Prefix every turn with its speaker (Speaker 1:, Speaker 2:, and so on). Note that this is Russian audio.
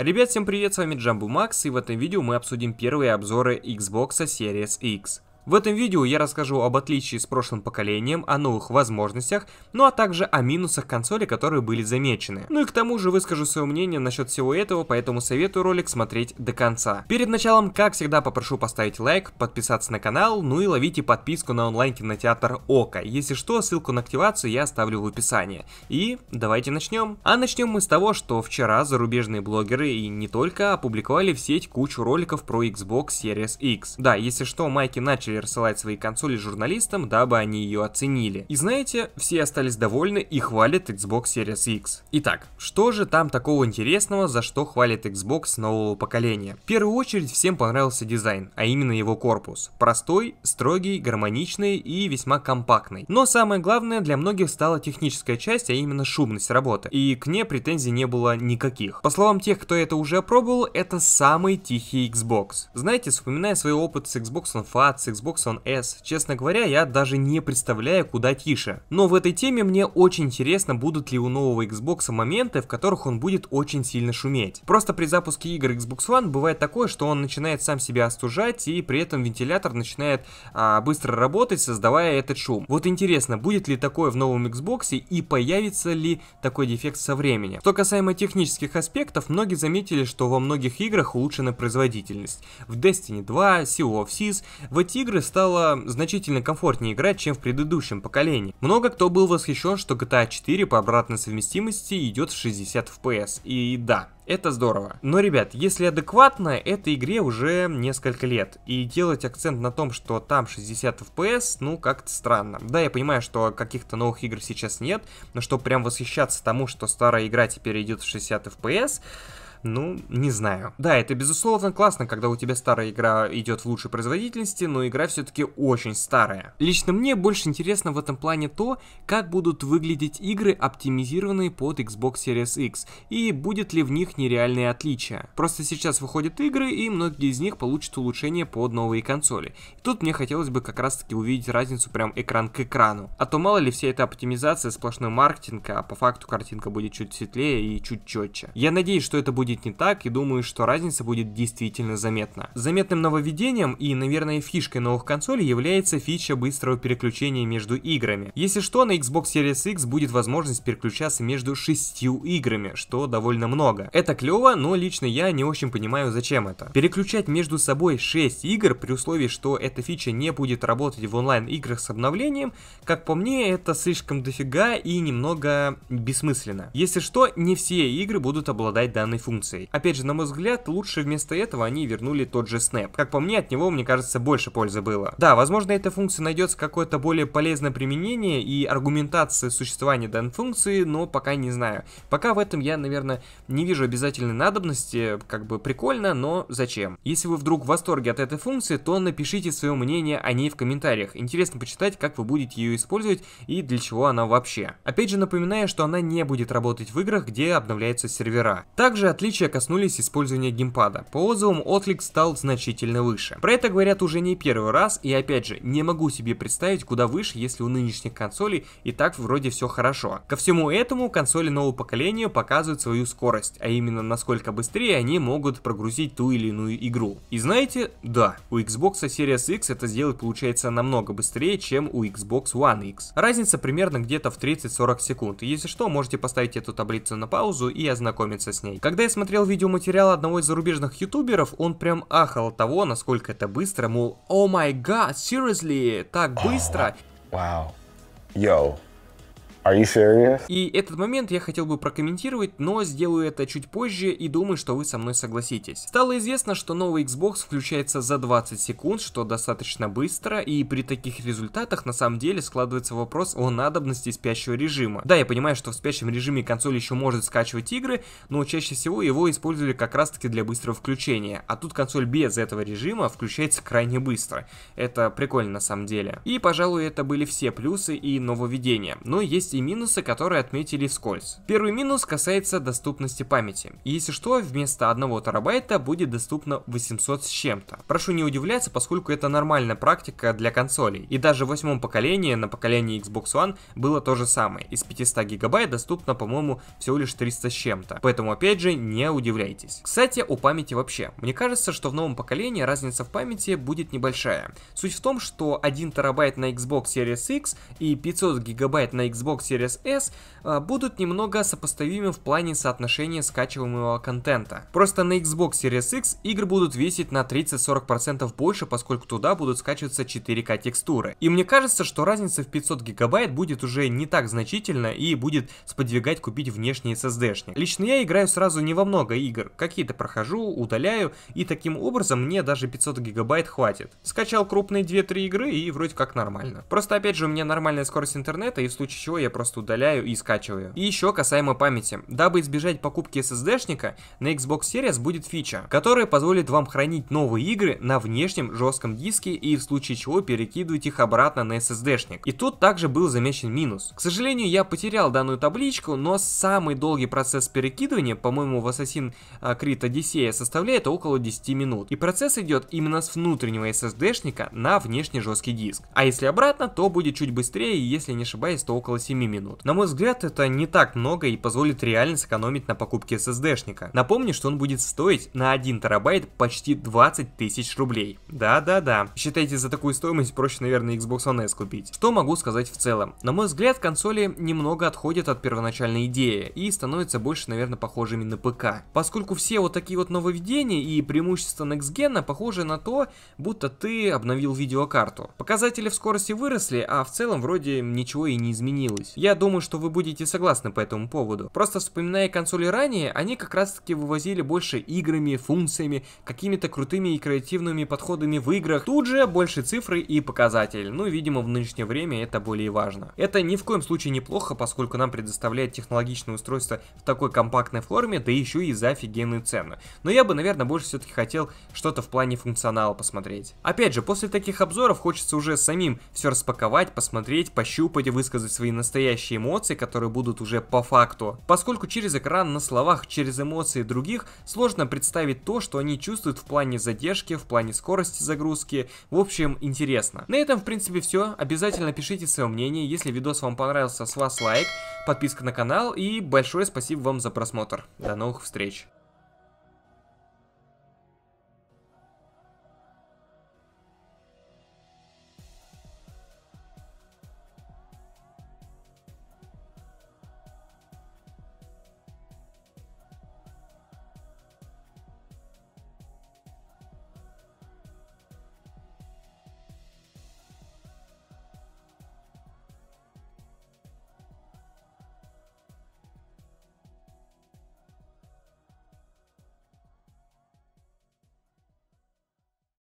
Speaker 1: Ребят, всем привет, с вами Джамбу Макс, и в этом видео мы обсудим первые обзоры Xbox Series X. В этом видео я расскажу об отличии с прошлым поколением, о новых возможностях, ну а также о минусах консоли, которые были замечены. Ну и к тому же выскажу свое мнение насчет всего этого, поэтому советую ролик смотреть до конца. Перед началом, как всегда, попрошу поставить лайк, подписаться на канал, ну и ловите подписку на онлайн-кинотеатр ОКО. Если что, ссылку на активацию я оставлю в описании. И давайте начнем. А начнем мы с того, что вчера зарубежные блогеры и не только опубликовали в сеть кучу роликов про Xbox Series X. Да, если что, майки начали рассылать свои консоли журналистам, дабы они ее оценили. И знаете, все остались довольны и хвалят Xbox Series X. Итак, что же там такого интересного, за что хвалит Xbox нового поколения? В первую очередь всем понравился дизайн, а именно его корпус. Простой, строгий, гармоничный и весьма компактный. Но самое главное для многих стала техническая часть, а именно шумность работы. И к ней претензий не было никаких. По словам тех, кто это уже пробовал, это самый тихий Xbox. Знаете, вспоминая свой опыт с Xbox One Fat, с Xbox Xbox One S. Честно говоря, я даже не представляю, куда тише. Но в этой теме мне очень интересно, будут ли у нового Xbox моменты, в которых он будет очень сильно шуметь. Просто при запуске игр Xbox One бывает такое, что он начинает сам себя остужать, и при этом вентилятор начинает а, быстро работать, создавая этот шум. Вот интересно, будет ли такое в новом Xbox, и появится ли такой дефект со временем. Что касаемо технических аспектов, многие заметили, что во многих играх улучшена производительность. В Destiny 2, Sea of Seas, в эти игры стало значительно комфортнее играть, чем в предыдущем поколении. Много кто был восхищен, что GTA 4 по обратной совместимости идет в 60 FPS. И да, это здорово. Но, ребят, если адекватно, этой игре уже несколько лет. И делать акцент на том, что там 60 FPS, ну, как-то странно. Да, я понимаю, что каких-то новых игр сейчас нет, но чтобы прям восхищаться тому, что старая игра теперь идет в 60 FPS, ну, не знаю. Да, это безусловно классно, когда у тебя старая игра идет в лучшей производительности, но игра все-таки очень старая. Лично мне больше интересно в этом плане то, как будут выглядеть игры, оптимизированные под Xbox Series X, и будет ли в них нереальные отличия. Просто сейчас выходят игры, и многие из них получат улучшение под новые консоли. И тут мне хотелось бы как раз таки увидеть разницу прям экран к экрану. А то мало ли вся эта оптимизация, сплошной маркетинг, а по факту картинка будет чуть светлее и чуть четче. Я надеюсь, что это будет будет не так и думаю, что разница будет действительно заметна. Заметным нововведением и, наверное, фишкой новых консолей является фича быстрого переключения между играми. Если что, на Xbox Series X будет возможность переключаться между шестью играми, что довольно много. Это клево, но лично я не очень понимаю, зачем это. Переключать между собой 6 игр при условии, что эта фича не будет работать в онлайн-играх с обновлением, как по мне, это слишком дофига и немного бессмысленно. Если что, не все игры будут обладать данной функцией функций. Опять же, на мой взгляд, лучше вместо этого они вернули тот же Snap. Как по мне, от него, мне кажется, больше пользы было. Да, возможно, эта функция найдется какое-то более полезное применение и аргументация существования данной функции, но пока не знаю. Пока в этом я, наверное, не вижу обязательной надобности, как бы прикольно, но зачем? Если вы вдруг в восторге от этой функции, то напишите свое мнение о ней в комментариях. Интересно почитать, как вы будете ее использовать и для чего она вообще. Опять же, напоминаю, что она не будет работать в играх, где обновляются сервера. Также отлично Отличия коснулись использования геймпада. По отзывам, отклик стал значительно выше. Про это говорят уже не первый раз, и опять же, не могу себе представить, куда выше, если у нынешних консолей и так вроде все хорошо. Ко всему этому, консоли нового поколения показывают свою скорость, а именно насколько быстрее они могут прогрузить ту или иную игру. И знаете, да, у Xbox Series X это сделать получается намного быстрее, чем у Xbox One X. Разница примерно где-то в 30-40 секунд. Если что, можете поставить эту таблицу на паузу и ознакомиться с ней. Когда я смотрел видеоматериал одного из зарубежных ютуберов, он прям ахал того, насколько это быстро, мол, о май гад, seriously, так быстро. Вау. Oh, wow. Are you serious? И этот момент я хотел бы прокомментировать, но сделаю это чуть позже и думаю, что вы со мной согласитесь. Стало известно, что новый Xbox включается за 20 секунд, что достаточно быстро, и при таких результатах на самом деле складывается вопрос о надобности спящего режима. Да, я понимаю, что в спящем режиме консоль еще может скачивать игры, но чаще всего его использовали как раз таки для быстрого включения, а тут консоль без этого режима включается крайне быстро. Это прикольно на самом деле. И, пожалуй, это были все плюсы и нововведения, но есть и и минусы, которые отметили вскользь. Первый минус касается доступности памяти. Если что, вместо 1 терабайта будет доступно 800 с чем-то. Прошу не удивляться, поскольку это нормальная практика для консолей. И даже в восьмом поколении, на поколении Xbox One, было то же самое. Из 500 гигабайт доступно, по-моему, всего лишь 300 с чем-то. Поэтому, опять же, не удивляйтесь. Кстати, у памяти вообще. Мне кажется, что в новом поколении разница в памяти будет небольшая. Суть в том, что 1 терабайт на Xbox Series X и 500 гигабайт на Xbox Series S э, будут немного сопоставимы в плане соотношения скачиваемого контента. Просто на Xbox Series X игры будут весить на 30-40% больше, поскольку туда будут скачиваться 4К текстуры. И мне кажется, что разница в 500 гигабайт будет уже не так значительна и будет сподвигать купить внешний SSD-шник. Лично я играю сразу не во много игр, какие-то прохожу, удаляю, и таким образом мне даже 500 гигабайт хватит. Скачал крупные 2-3 игры и вроде как нормально. Просто опять же у меня нормальная скорость интернета, и в случае чего я я просто удаляю и скачиваю. И еще касаемо памяти. Дабы избежать покупки SSD-шника, на Xbox Series будет фича, которая позволит вам хранить новые игры на внешнем жестком диске и в случае чего перекидывать их обратно на SSD-шник. И тут также был замечен минус. К сожалению, я потерял данную табличку, но самый долгий процесс перекидывания, по-моему, в Assassin's Creed Odyssey составляет около 10 минут. И процесс идет именно с внутреннего SSD-шника на внешний жесткий диск. А если обратно, то будет чуть быстрее, если не ошибаюсь, то около 7 7 минут. На мой взгляд, это не так много и позволит реально сэкономить на покупке SSD-шника. Напомню, что он будет стоить на 1 терабайт почти 20 тысяч рублей. Да-да-да. Считайте, за такую стоимость проще, наверное, Xbox One S купить. Что могу сказать в целом? На мой взгляд, консоли немного отходят от первоначальной идеи и становятся больше, наверное, похожими на ПК. Поскольку все вот такие вот нововведения и преимущества Next Gen похожи на то, будто ты обновил видеокарту. Показатели в скорости выросли, а в целом вроде ничего и не изменилось обсудить. Я думаю, что вы будете согласны по этому поводу. Просто вспоминая консоли ранее, они как раз таки вывозили больше играми, функциями, какими-то крутыми и креативными подходами в играх. Тут же больше цифры и показатель. Ну, видимо, в нынешнее время это более важно. Это ни в коем случае неплохо, поскольку нам предоставляет технологичное устройство в такой компактной форме, да еще и за офигенную цену. Но я бы, наверное, больше все-таки хотел что-то в плане функционала посмотреть. Опять же, после таких обзоров хочется уже самим все распаковать, посмотреть, пощупать и высказать свои настроения настоящие эмоции, которые будут уже по факту. Поскольку через экран на словах, через эмоции других сложно представить то, что они чувствуют в плане задержки, в плане скорости загрузки. В общем, интересно. На этом, в принципе, все. Обязательно пишите свое мнение. Если видос вам понравился, с вас лайк, подписка на канал и большое спасибо вам за просмотр. До новых встреч!